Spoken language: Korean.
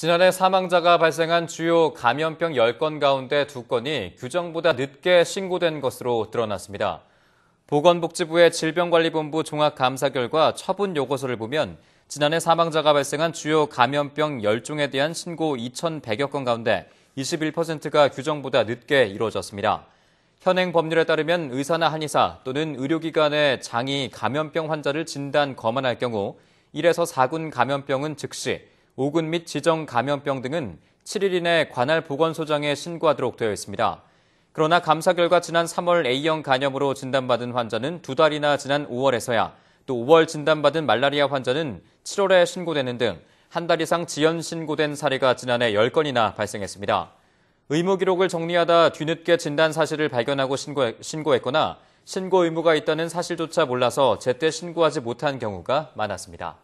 지난해 사망자가 발생한 주요 감염병 10건 가운데 2건이 규정보다 늦게 신고된 것으로 드러났습니다. 보건복지부의 질병관리본부 종합감사 결과 처분 요구서를 보면 지난해 사망자가 발생한 주요 감염병 10종에 대한 신고 2,100여 건 가운데 21%가 규정보다 늦게 이루어졌습니다. 현행 법률에 따르면 의사나 한의사 또는 의료기관의 장이 감염병 환자를 진단, 검안할 경우 1에서 4군 감염병은 즉시, 오근및 지정 감염병 등은 7일 이내 관할 보건소장에 신고하도록 되어 있습니다. 그러나 감사 결과 지난 3월 A형 간염으로 진단받은 환자는 두 달이나 지난 5월에서야 또 5월 진단받은 말라리아 환자는 7월에 신고되는 등 한 달 이상 지연 신고된 사례가 지난해 10건이나 발생했습니다. 의무 기록을 정리하다 뒤늦게 진단 사실을 발견하고 신고했거나 신고 의무가 있다는 사실조차 몰라서 제때 신고하지 못한 경우가 많았습니다.